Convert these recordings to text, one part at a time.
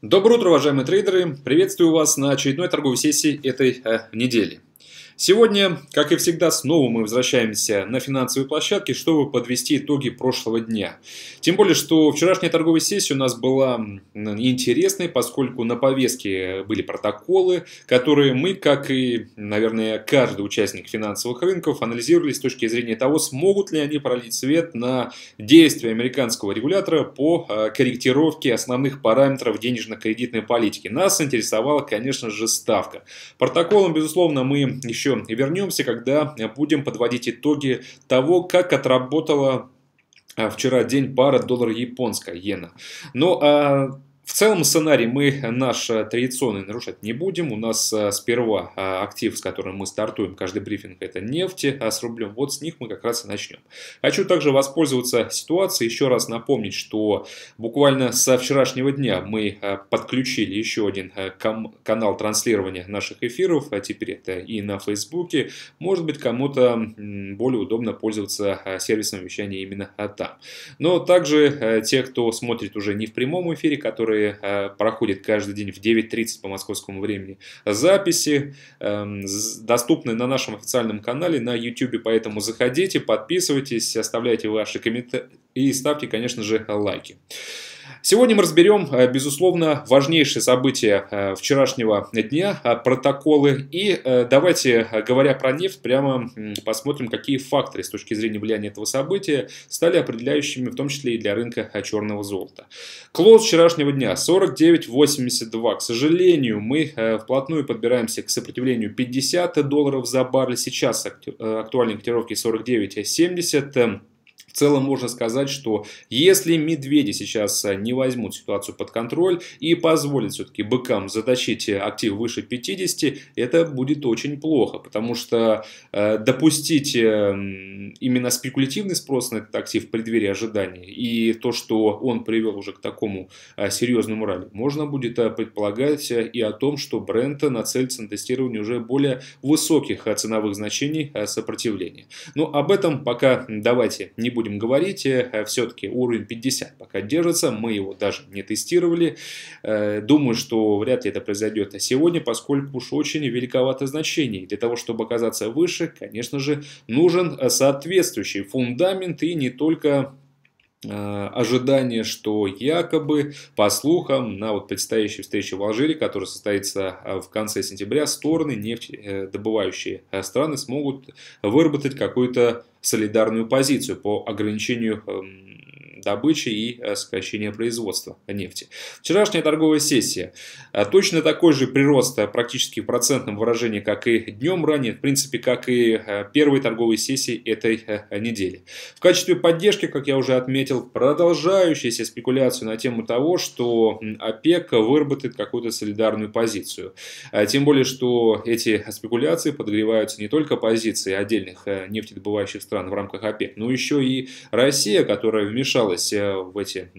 Доброе утро, уважаемые трейдеры! Приветствую вас на очередной торговой сессии этой э, недели. Сегодня, как и всегда, снова мы возвращаемся на финансовые площадки, чтобы подвести итоги прошлого дня. Тем более, что вчерашняя торговая сессия у нас была интересной, поскольку на повестке были протоколы, которые мы, как и, наверное, каждый участник финансовых рынков, анализировали с точки зрения того, смогут ли они пролить свет на действия американского регулятора по а, корректировке основных параметров денежно-кредитной политики. Нас интересовала, конечно же, ставка. Протоколом, безусловно, мы еще еще вернемся, когда будем подводить итоги того, как отработала а, вчера день пара доллар-японская иена. Но ну, а, в целом сценарий мы э, наш э, традиционный нарушать не будем. У нас э, сперва актив, с которым мы стартуем каждый брифинг, это нефти а с рублем. Вот с них мы как раз и начнем. Хочу также воспользоваться ситуацией, еще раз напомнить, что буквально со вчерашнего дня мы подключили еще один канал транслирования наших эфиров, а теперь это и на Фейсбуке. Может быть, кому-то более удобно пользоваться сервисом вещания именно там. Но также те, кто смотрит уже не в прямом эфире, которые которые э, проходят каждый день в 9.30 по московскому времени. Записи эм, доступны на нашем официальном канале на YouTube, поэтому заходите, подписывайтесь, оставляйте ваши комментарии и ставьте, конечно же, лайки. Сегодня мы разберем, э, безусловно, важнейшие события э, вчерашнего дня, э, протоколы. И давайте, говоря про нефть, прямо посмотрим, какие факторы с точки зрения влияния этого события стали определяющими, в том числе и для рынка черного золота. Клоз вчерашнего дня 49.82. К сожалению, мы вплотную подбираемся к сопротивлению 50 долларов за баррель. Сейчас актуальные котировки 49.70 целом можно сказать, что если медведи сейчас э, не возьмут ситуацию под контроль и позволят все-таки быкам заточить э, актив выше 50, это будет очень плохо, потому что э, допустить именно спекулятивный спрос на этот актив в преддверии ожидания и то, что он привел уже к такому серьезному ралли, можно будет предполагать и о том, что бренд нацелится на тестирование уже более высоких ценовых значений сопротивления. Но ну, об этом пока давайте не будем будем говорить, э, э, все-таки уровень 50 пока держится, мы его даже не тестировали. Э, думаю, что вряд ли это произойдет сегодня, поскольку уж очень великовато значение. Для того, чтобы оказаться выше, конечно же, нужен соответствующий фундамент и не только Э, ожидание, что якобы, по слухам, на вот предстоящей встрече в Алжире, которая состоится э, в конце сентября, стороны, нефтедобывающие э, страны смогут выработать какую-то солидарную позицию по ограничению эм, добычи и э, сокращения производства нефти. Вчерашняя торговая сессия. Э, точно такой же прирост э, практически в процентном выражении, как и днем ранее, в принципе, как и первой торговой сессии этой недели. В качестве поддержки, как я уже отметил, продолжающаяся спекуляция на тему того, что ОПЕК выработает какую-то солидарную позицию. Тем более, что эти спекуляции подогреваются не только позиции отдельных нефтедобывающих стран в рамках ОПЕК, но еще и Россия, которая вмешалась вмешалась э, в эти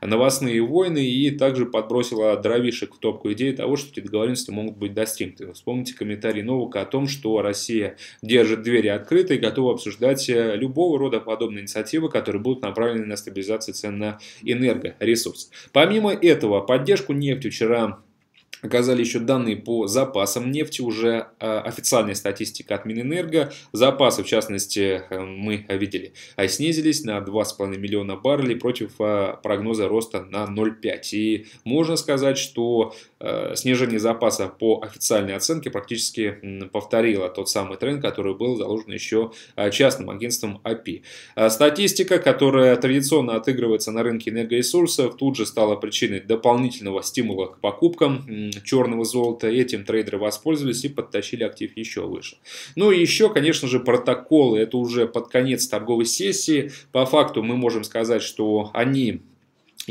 новостные войны и также подбросила дровишек в топку идеи того, что эти договоренности могут быть достигнуты. Вспомните комментарий Новака о том, что Россия держит двери открыты и готова обсуждать э, любого рода подобные инициативы, которые будут направлены на стабилизацию цен на энергоресурс. Помимо этого, поддержку нефти вчера оказали еще данные по запасам нефти, уже а, официальная статистика от Минэнерго. Запасы, в частности, э, мы видели, э, снизились на 2,5 миллиона баррелей против а, прогноза роста на 0,5. И можно сказать, что э, снижение запаса по официальной оценке практически повторило тот самый тренд, который был заложен еще частным агентством API. Статистика, которая традиционно отыгрывается на рынке энергоресурсов, тут же стала причиной дополнительного стимула к покупкам черного золота. Этим трейдеры воспользовались и подтащили актив еще выше. Ну и еще, конечно же, протоколы. Это уже под конец торговой сессии. По факту мы можем сказать, что они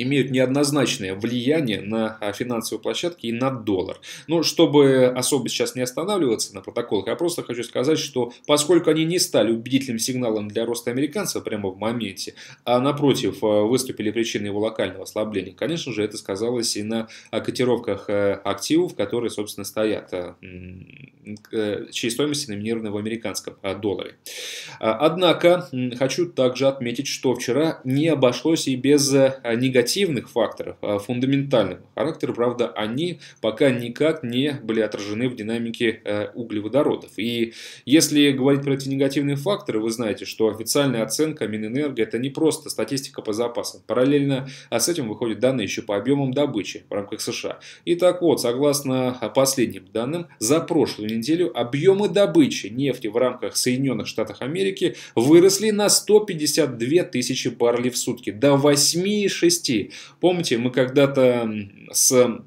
имеют неоднозначное влияние на а, финансовые площадки и на доллар. Но ну, чтобы особо сейчас не останавливаться на протоколах, я просто хочу сказать, что поскольку они не стали убедительным сигналом для роста американцев прямо в моменте, а напротив а, выступили причиной его локального ослабления, конечно же, это сказалось и на а, котировках э, активов, которые, собственно, стоят, э, чьей стоимости номинированы в американском долларе. Однако, хочу также отметить, что вчера не обошлось и без э, негативных негативных факторов, а фундаментальных характера, правда, они пока никак не были отражены в динамике э, углеводородов. И если говорить про эти негативные факторы, вы знаете, что официальная оценка Минэнерго это не просто статистика по запасам. Параллельно а, с этим выходят данные еще по объемам добычи в рамках США. Итак, вот, согласно а, последним данным, за прошлую неделю объемы добычи нефти в рамках Соединенных Штатов Америки выросли на 152 тысячи баррелей в сутки до 8,6 20. Помните, мы когда-то с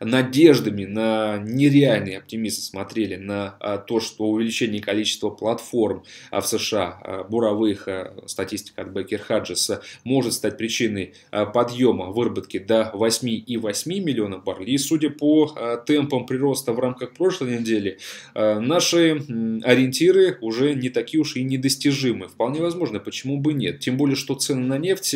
надеждами, на нереальный оптимизм смотрели на а, то, что увеличение количества платформ а, в США, а, буровых, статистика от Бекер Хаджеса, может стать причиной подъема выработки до 8,8 миллионов баррелей. И судя по темпам прироста в рамках прошлой недели, наши ориентиры уже не такие уж и недостижимы. Вполне возможно, почему бы нет. Тем более, что цены на нефть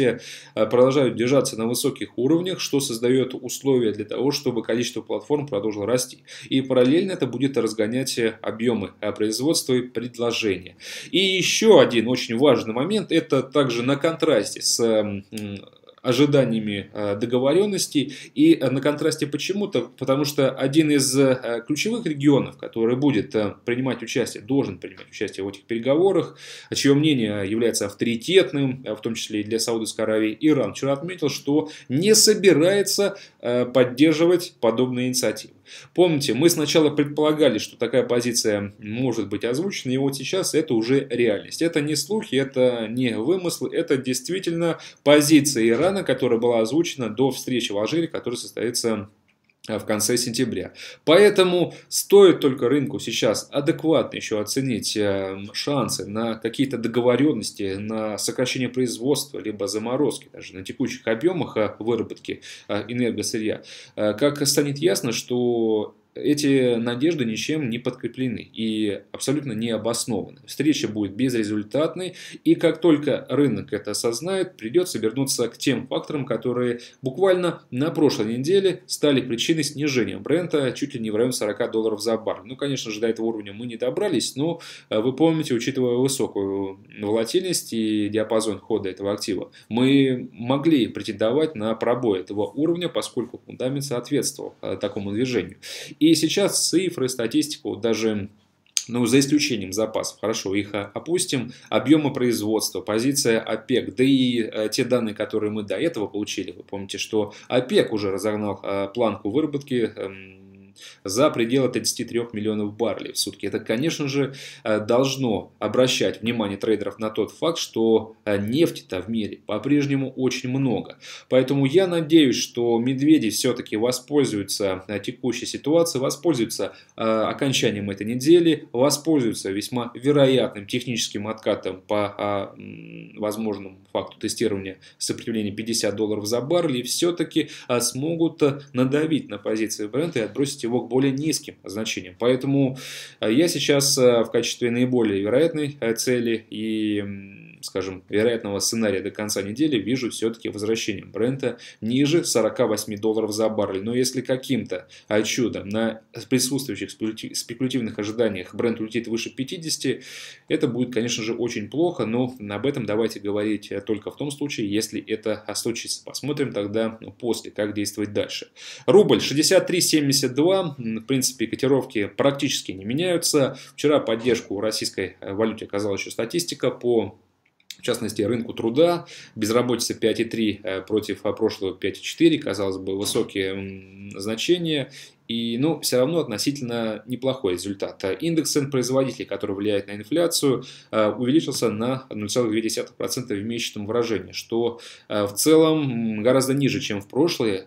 продолжают держаться на высоких уровнях, что создает условия для того, чтобы количество платформ продолжило расти. И параллельно это будет разгонять объемы э, производства и предложения. И еще один очень важный момент, это также на контрасте с ожиданиями э, договоренностей. И э, на контрасте почему-то, потому что один из э, ключевых регионов, который будет принимать участие, должен принимать участие в этих переговорах, а чье мнение является авторитетным, в том числе и для Саудовской Аравии, Иран вчера отметил, что не собирается поддерживать подобные инициативы. Помните, мы сначала предполагали, что такая позиция может быть озвучена, и вот сейчас это уже реальность. Это не слухи, это не вымыслы, это действительно позиция Ирана, которая была озвучена до встречи в Алжире, которая состоится а, в конце сентября. Поэтому стоит только рынку сейчас адекватно еще оценить э, шансы на какие-то договоренности, на сокращение производства, либо заморозки даже на текущих объемах э, выработки э, энергосырья. Как станет ясно, что эти надежды ничем не подкреплены и абсолютно не обоснованы. Встреча будет безрезультатной, и как только рынок это осознает, придется вернуться к тем факторам, которые буквально на прошлой неделе стали причиной снижения бренда чуть ли не в район 40 долларов за баррель. Ну, конечно же, до этого уровня мы не добрались, но э, вы помните, учитывая высокую волатильность и диапазон хода этого актива, мы могли претендовать на пробой этого уровня, поскольку фундамент соответствовал э, такому движению. И сейчас цифры, статистику даже ну, за исключением запасов, хорошо, их а, опустим, объемы производства, позиция ОПЕК, да и э, те данные, которые мы до этого получили, вы помните, что ОПЕК уже разогнал э, планку выработки э, за пределы 33 миллионов баррелей в сутки. Это, конечно же, э, должно обращать внимание трейдеров на тот факт, что э, нефти-то в мире по-прежнему очень много. Поэтому я надеюсь, что медведи все-таки воспользуются э, текущей ситуацией, воспользуются окончанием этой недели, воспользуются весьма вероятным техническим откатом по возможному факту тестирования сопротивления 50 долларов за баррель и все-таки смогут надавить на позиции бренда и отбросить склонность его к более низким значениям. Поэтому э, я сейчас э, в качестве наиболее вероятной э, цели и, скажем, вероятного сценария до конца недели вижу все-таки возвращение бренда ниже 48 долларов за баррель. Но если каким-то чудом на присутствующих спекулятивных ожиданиях бренд улетит выше 50, это будет, конечно же, очень плохо, но об этом давайте говорить только в том случае, если это случится. Посмотрим тогда ну, после, как действовать дальше. Рубль 63.72 2. В принципе, котировки практически не меняются. Вчера поддержку российской э, валюте оказала еще статистика по в частности, рынку труда. Безработица 5,3 э, против э, прошлого 5,4, казалось бы, высокие значения. И, ну, все равно относительно неплохой результат. Индекс цен производителей, который влияет на инфляцию, увеличился на 0,2% в месячном выражении, что в целом гораздо ниже, чем в прошлые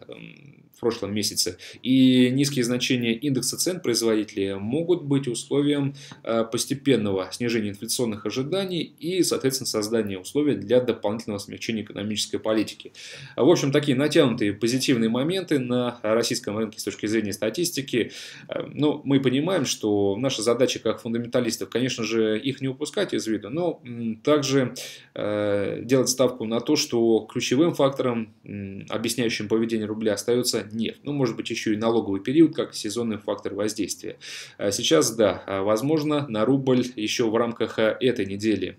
прошлом месяце. И низкие значения индекса цен производителей могут быть условием э, постепенного снижения инфляционных ожиданий и, соответственно, создания условий для дополнительного смягчения экономической политики. В общем, такие натянутые позитивные моменты на российском рынке с точки зрения статистики. Э, ну мы понимаем, что наша задача как фундаменталистов, конечно же, их не упускать из виду, но также э, делать ставку на то, что ключевым фактором, объясняющим поведение рубля, остается гнев. Ну, может быть, еще и налоговый период, как сезонный фактор воздействия. А сейчас, да, а, возможно, на рубль еще в рамках а, этой недели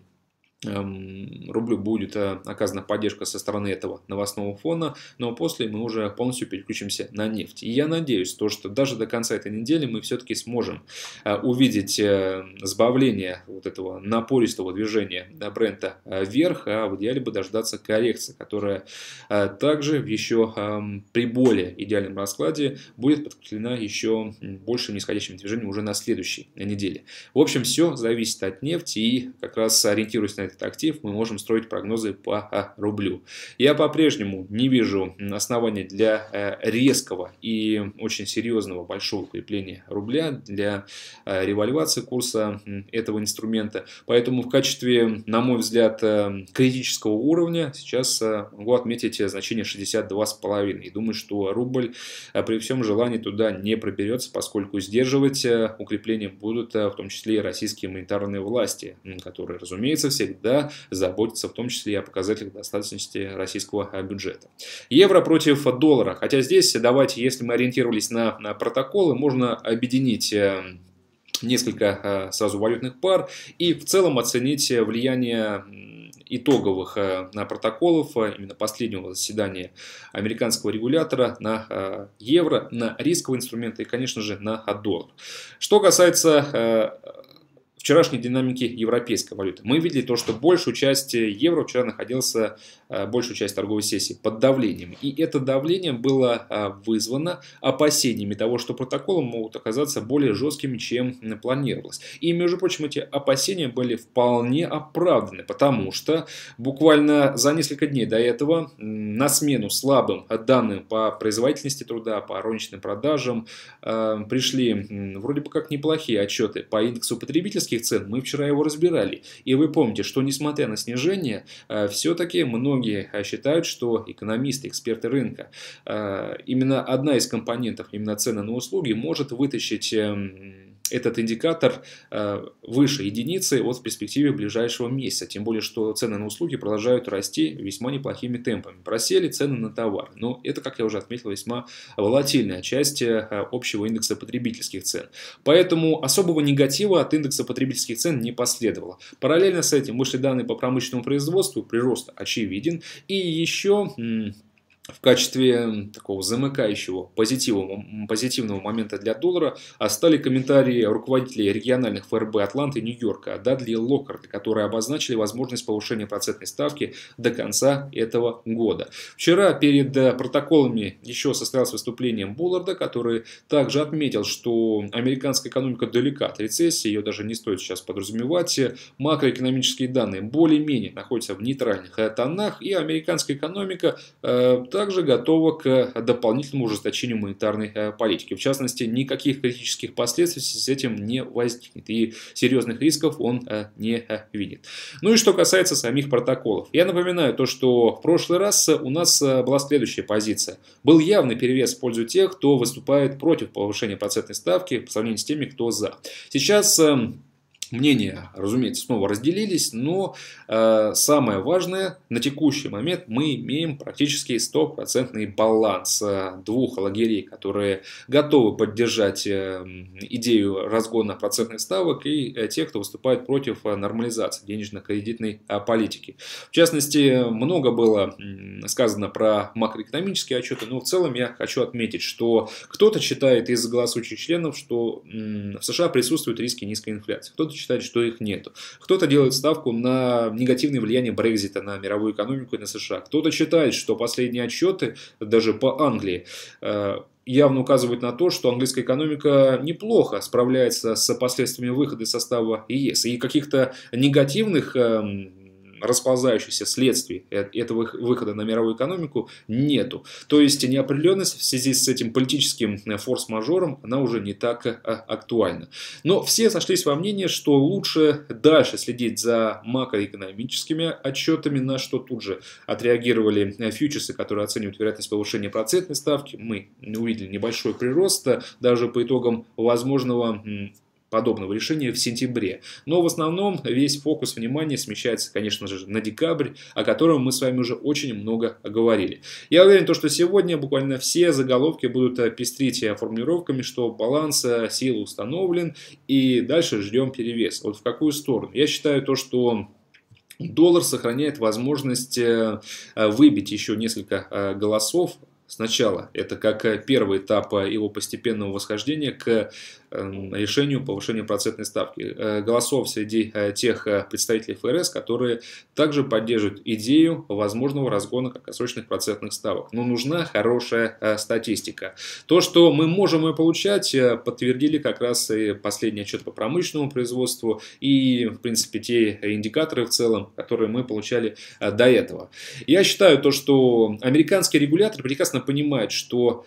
Эм, рублю будет э, оказана поддержка со стороны этого новостного фона, но после мы уже полностью переключимся на нефть. И я надеюсь, то, что даже до конца этой недели мы все-таки сможем э, увидеть э, сбавление вот этого напористого движения бренда вверх, а в идеале бы дождаться коррекции, которая также еще эм, при более идеальном раскладе будет подкреплена еще большим нисходящим движением уже на следующей неделе. В общем, все зависит от нефти и как раз ориентируясь на это этот актив, мы можем строить прогнозы по а, рублю. Я по-прежнему не вижу оснований для э, резкого и очень серьезного большого укрепления рубля, для э, револьвации курса этого инструмента. Поэтому в качестве, на мой взгляд, э, критического уровня сейчас могу отметить значение 62,5. И думаю, что рубль при всем желании туда не проберется, поскольку сдерживать укрепление будут в том числе и российские монетарные власти, которые, разумеется, всегда всегда заботится в том числе и о показателях достаточности российского э, бюджета. Евро против доллара. Хотя здесь давайте, если мы ориентировались на, на протоколы, можно объединить эм, несколько э, сразу валютных пар и в целом оценить влияние итоговых э, протоколов именно последнего заседания американского регулятора на евро, на рисковые инструменты и, конечно же, на доллар. Что касается вчерашней динамики европейской валюты. Мы видели то, что большую часть евро вчера находился, э, большую часть торговой сессии под давлением. И это давление было э, вызвано опасениями того, что протоколы могут оказаться более жесткими, чем планировалось. И, между прочим, эти опасения были вполне оправданы, потому что буквально за несколько дней до этого на смену слабым данным по производительности труда, по розничным продажам э, пришли вроде бы как неплохие отчеты по индексу потребительских потребительских цен, мы вчера его разбирали. И вы помните, что несмотря на снижение, э, все-таки многие э, считают, что экономисты, эксперты рынка, э, именно одна из компонентов, именно цены на услуги, может вытащить эм, этот индикатор э, выше единицы вот в перспективе ближайшего месяца. Тем более, что цены на услуги продолжают расти весьма неплохими темпами. Просели цены на товары но это, как я уже отметил, весьма волатильная часть э, общего индекса потребительских цен. Поэтому особого негатива от индекса потребительских цен не последовало. Параллельно с этим вышли данные по промышленному производству, прирост очевиден. И еще в качестве такого замыкающего позитивного, позитивного момента для доллара а стали комментарии руководителей региональных ФРБ Атланты и Нью-Йорка Дадли и Локкарта, которые обозначили возможность повышения процентной ставки до конца этого года. Вчера перед э, протоколами еще состоялось выступление Булларда, который также отметил, что американская экономика далека от рецессии, ее даже не стоит сейчас подразумевать. Макроэкономические данные более-менее находятся в нейтральных тонах, и американская экономика э, также готова к э, дополнительному ужесточению монетарной э, политики. В частности, никаких критических последствий с этим не возникнет, и серьезных рисков он э, не видит. Ну и что касается самих протоколов. Я напоминаю то, что в прошлый раз у нас была следующая позиция. Был явный перевес в пользу тех, кто выступает против повышения процентной ставки по сравнению с теми, кто за. Сейчас эм, Мнения, разумеется, снова разделились, но э, самое важное, на текущий момент мы имеем практически стопроцентный баланс э, двух лагерей, которые готовы поддержать э, идею разгона процентных ставок и э, тех, кто выступает против э, нормализации денежно-кредитной э, политики. В частности, много было э, сказано про макроэкономические отчеты, но в целом я хочу отметить, что кто-то считает из голосующих членов, что э, в США присутствуют риски низкой инфляции, кто-то считать, что их нет. Кто-то делает ставку на негативное влияние Брекзита на мировую экономику и на США. Кто-то считает, что последние отчеты, даже по Англии, э, явно указывают на то, что английская экономика неплохо справляется с последствиями выхода из состава ЕС. И каких-то негативных эм, расползающихся следствий э, этого выхода на мировую экономику нету. То есть неопределенность в связи с этим политическим э, форс-мажором, она уже не так э, актуальна. Но все сошлись во мнении, что лучше дальше следить за макроэкономическими отчетами, на что тут же отреагировали фьючерсы, которые оценивают вероятность повышения процентной ставки. Мы увидели небольшой прирост даже по итогам возможного подобного решения в сентябре. Но в основном весь фокус внимания смещается, конечно же, на декабрь, о котором мы с вами уже очень много говорили. Я уверен, то, что сегодня буквально все заголовки будут э, пестрить э, формулировками, что баланс э, сил установлен и дальше ждем перевес. Вот в какую сторону? Я считаю то, что доллар сохраняет возможность выбить еще несколько голосов сначала. Это как первый этап его постепенного восхождения к решению повышения процентной ставки. Э, голосов среди э, тех э, представителей ФРС, которые также поддерживают идею возможного разгона краткосрочных процентных ставок. Но нужна хорошая статистика. То, что мы можем ее получать, подтвердили как раз и последний отчет по промышленному производству и, в принципе, те индикаторы в целом, которые мы получали до этого. Я считаю то, что американский регулятор прекрасно понимает, что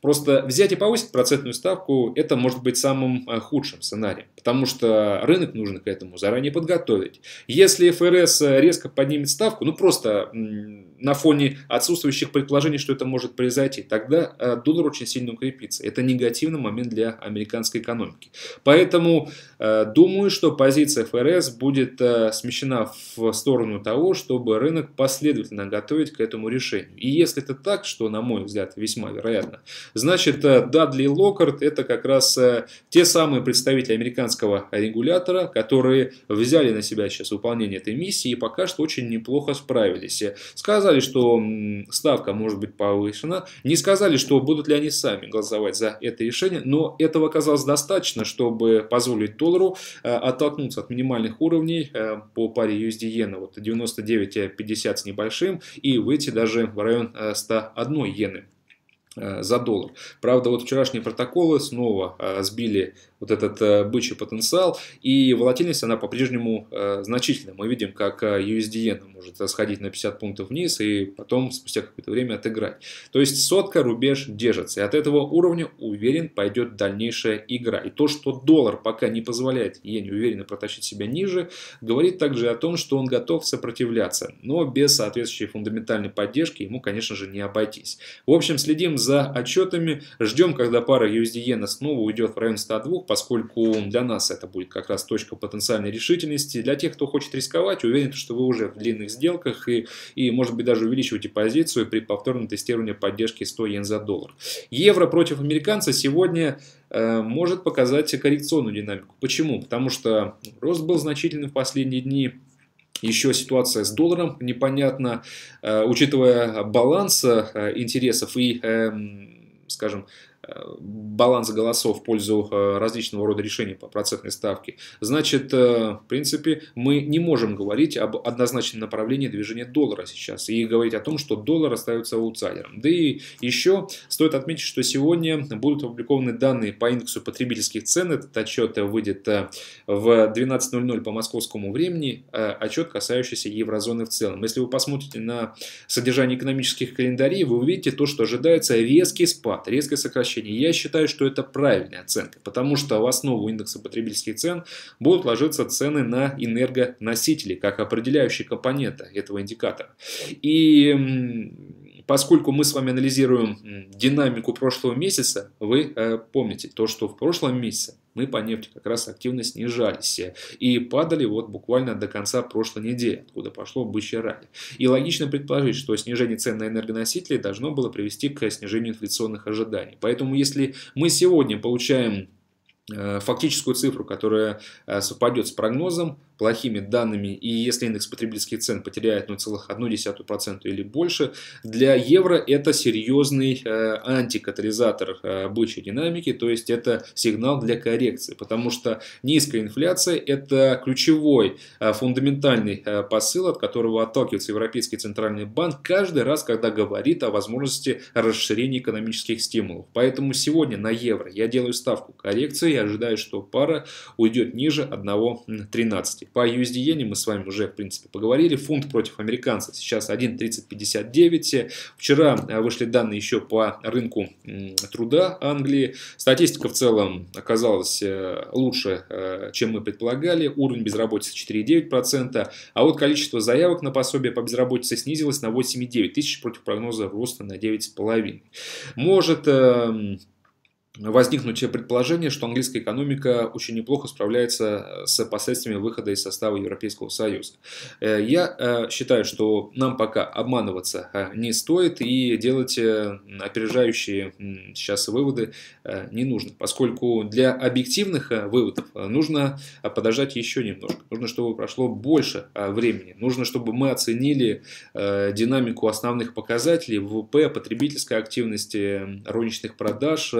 Просто взять и повысить процентную ставку – это может быть самым э, худшим сценарием, потому что рынок нужно к этому заранее подготовить. Если ФРС э, резко поднимет ставку, ну просто на фоне отсутствующих предположений, что это может произойти, тогда э, доллар очень сильно укрепится. Это негативный момент для американской экономики. Поэтому э, думаю, что позиция ФРС будет э, смещена в сторону того, чтобы рынок последовательно готовить к этому решению. И если это так, что, на мой взгляд, весьма вероятно, значит Дадли Локард это как раз те самые представители американского регулятора, которые взяли на себя сейчас выполнение этой миссии и пока что очень неплохо справились. Сказали, сказали, что ставка может быть повышена, не сказали, что будут ли они сами голосовать за это решение, но этого оказалось достаточно, чтобы позволить доллару э, оттолкнуться от минимальных уровней э, по паре USD-иена, вот 99,50 с небольшим, и выйти даже в район 101 э, иены. Э, за доллар. Правда, вот вчерашние протоколы снова э, сбили вот этот э, бычий потенциал, и волатильность она по-прежнему значительна. Мы видим, как USDN может сходить на 50 пунктов вниз и потом спустя какое-то время отыграть. То есть сотка рубеж держится, и от этого уровня, уверен, пойдет дальнейшая игра. И то, что доллар пока не позволяет иене уверенно протащить себя ниже, говорит также о том, что он готов сопротивляться, но без соответствующей фундаментальной поддержки ему, конечно же, не обойтись. В общем, следим за за отчетами. Ждем, когда пара USD-иена снова уйдет в район 102, поскольку для нас это будет как раз точка потенциальной решительности. Для тех, кто хочет рисковать, уверен, что вы уже в длинных сделках и, и может быть, даже увеличиваете позицию при повторном тестировании поддержки 100 йен за доллар. Евро против американца сегодня э, может показать коррекционную динамику. Почему? Потому что рост был значительный в последние дни, еще ситуация с долларом непонятна, э, учитывая баланс э, интересов и, эм, скажем, баланс голосов в пользу э, различного рода решений по процентной ставке, значит, э, в принципе, мы не можем говорить об однозначном направлении движения доллара сейчас и говорить о том, что доллар остается аутсайдером. Да и еще стоит отметить, что сегодня будут опубликованы данные по индексу потребительских цен. Этот отчет выйдет э, в 12.00 по московскому времени, отчет, касающийся еврозоны в целом. Если вы посмотрите на содержание экономических календарей, вы увидите то, что ожидается резкий спад, резкое сокращение значение. Я считаю, что это правильная оценка, потому что в основу индекса потребительских цен будут ложиться цены на энергоносители, как определяющие компонента этого индикатора. И поскольку мы с вами анализируем динамику прошлого месяца, вы э, помните то, что в прошлом месяце мы по нефти как раз активно снижались и падали вот буквально до конца прошлой недели, откуда пошло бычье ралли. И логично предположить, что снижение цен на энергоносители должно было привести к снижению инфляционных ожиданий. Поэтому если мы сегодня получаем э, фактическую цифру, которая э, совпадет с прогнозом, плохими данными, и если индекс потребительских цен потеряет 0,1% ну, или больше, для евро это серьезный э, антикатализатор э, бычьей динамики, то есть это сигнал для коррекции, потому что низкая инфляция – это ключевой э, фундаментальный э, посыл, от которого отталкивается Европейский Центральный Банк каждый раз, когда говорит о возможности расширения экономических стимулов. Поэтому сегодня на евро я делаю ставку коррекции и ожидаю, что пара уйдет ниже 1,13. По USD иене мы с вами уже, в принципе, поговорили. Фунт против американца сейчас 1.3059. Вчера э, вышли данные еще по рынку труда Англии. Статистика в целом оказалась э, лучше, э, чем мы предполагали. Уровень безработицы 4,9%. А вот количество заявок на пособие по безработице снизилось на 8,9 тысяч против прогноза роста на 9,5. Может эм, возникнуть те предположения, что английская экономика очень неплохо справляется э, с последствиями выхода из состава Европейского Союза. Э, я э, считаю, что нам пока обманываться не стоит и делать опережающие сейчас выводы не нужно, поскольку для объективных выводов нужно подождать еще немножко. Нужно, чтобы прошло больше времени. Нужно, чтобы мы оценили динамику основных показателей ВВП, потребительской активности, розничных продаж,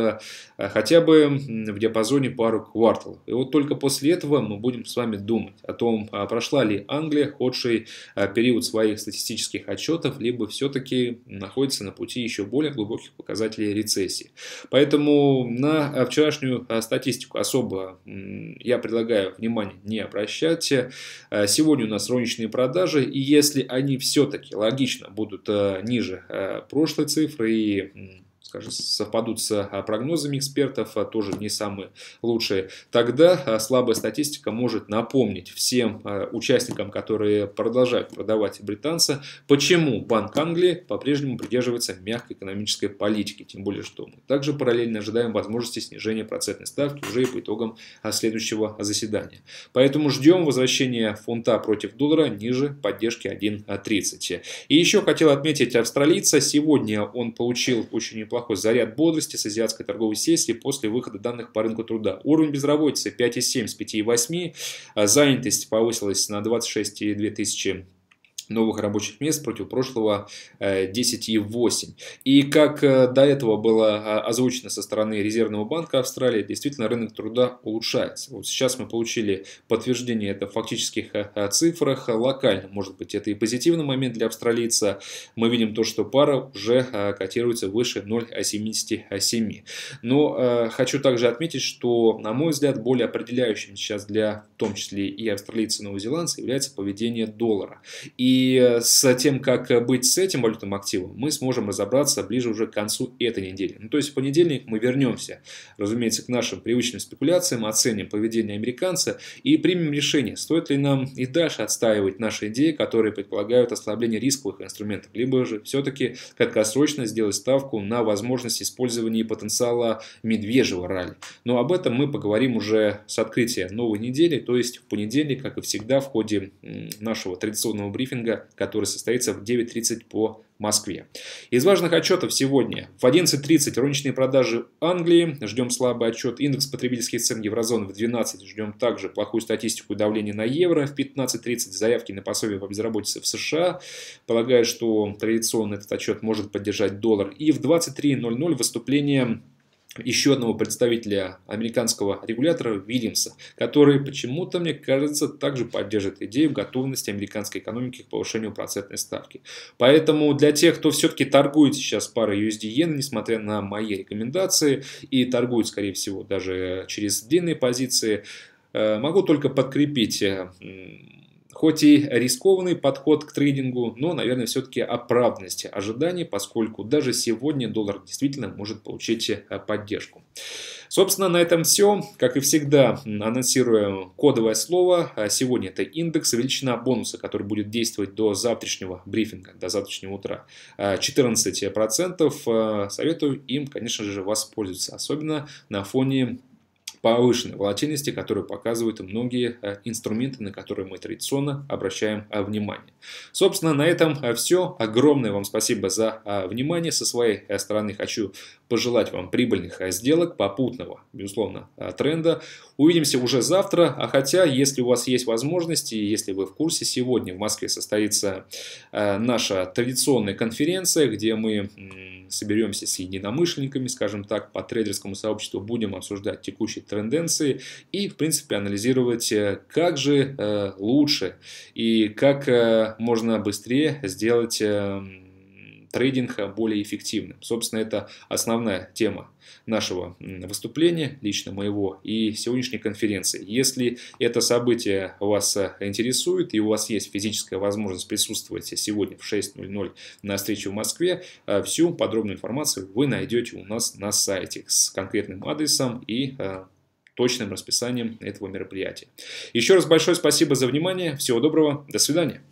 Э, хотя бы в диапазоне пару кварталов. И вот только после этого мы будем с вами думать о том, а прошла ли Англия худший э, период своих статистических отчетов, либо все-таки находится на пути еще более глубоких показателей рецессии. Поэтому на э, вчерашнюю статистику особо я предлагаю внимание не обращать. Сегодня у нас розничные продажи, и если они все-таки логично будут ниже прошлой цифры и скажем, совпадут с а, прогнозами экспертов, а, тоже не самые лучшие, тогда а, слабая статистика может напомнить всем участникам, которые продолжают продавать британца, почему Банк Англии по-прежнему придерживается мягкой экономической политики, тем более, что мы также параллельно ожидаем возможности снижения процентной ставки уже и по итогам следующего заседания. Поэтому ждем возвращения фунта против доллара ниже поддержки 1.30. И еще хотел отметить австралийца. Сегодня он получил очень неплохой неплохой заряд бодрости с азиатской торговой сессии после выхода данных по рынку труда. Уровень безработицы 5,7 с 5,8, а занятость повысилась на 26,2 тысячи новых рабочих мест против прошлого 10,8. Э, и как э, до этого было а, озвучено со стороны Резервного банка Австралии, действительно рынок труда улучшается. Вот сейчас мы получили подтверждение это в фактических э, цифрах локально. Может быть, это и позитивный момент для австралийца. Мы видим то, что пара уже котируется выше 0,77. Но хочу также отметить, что, на мой взгляд, более определяющим сейчас для, в том числе и австралийцев и новозеландцев, является поведение доллара. И с э, тем, как э, быть с этим валютным активом, мы сможем разобраться ближе уже к концу этой недели. Ну, то есть в понедельник мы вернемся, разумеется, к нашим привычным спекуляциям, оценим поведение американца и примем решение, стоит ли нам и дальше отстаивать наши идеи, которые предполагают ослабление рисковых инструментов, либо же все-таки краткосрочно сделать ставку на возможность использования потенциала медвежьего ралли. Но об этом мы поговорим уже с открытия новой недели, то есть в понедельник, как и всегда, в ходе нашего традиционного брифинга брифинга, который состоится в 9.30 по Москве. Из важных отчетов сегодня. В 11.30 рыночные продажи Англии. Ждем слабый отчет. Индекс потребительских цен еврозоны в 12. Ждем также плохую статистику давления на евро. В 15.30 заявки на пособие по безработице в США. Полагаю, что традиционно этот отчет может поддержать доллар. И в 23.00 выступление еще одного представителя американского регулятора Вильямса, который почему-то, мне кажется, также поддержит идею готовности американской экономики к повышению процентной ставки. Поэтому для тех, кто все-таки торгует сейчас парой USD-иена, несмотря на мои рекомендации, и торгует, скорее всего, даже через длинные позиции, э, могу только подкрепить э, Хоть и рискованный подход к трейдингу, но, наверное, все-таки оправданности ожиданий, поскольку даже сегодня доллар действительно может получить э, поддержку. Собственно, на этом все. Как и всегда, анонсируем кодовое слово. А сегодня это индекс, величина бонуса, который будет действовать до завтрашнего брифинга, до завтрашнего утра, 14%. А, э, советую им, конечно же, воспользоваться, особенно на фоне повышенной волатильности, которую показывают многие э, инструменты, на которые мы традиционно обращаем э, внимание. Собственно, на этом э, все. Огромное вам спасибо за внимание. Со своей стороны хочу пожелать вам прибыльных сделок, попутного, безусловно, тренда. Увидимся уже завтра, а хотя, если у вас есть возможности, если вы в курсе, сегодня в Москве состоится наша традиционная конференция, где мы соберемся с единомышленниками, скажем так, по трейдерскому сообществу будем обсуждать текущие тенденции и, в принципе, анализировать, э, как же э, лучше и как э, можно быстрее сделать эм, трейдинга более эффективным. Собственно, это основная тема нашего выступления, лично моего, и сегодняшней конференции. Если это событие вас э, интересует и у вас есть физическая возможность присутствовать сегодня в 6.00 на встрече в Москве, э, всю подробную информацию вы найдете у нас на сайте с конкретным адресом и э, точным расписанием этого мероприятия. Еще раз большое спасибо за внимание, всего доброго, до свидания.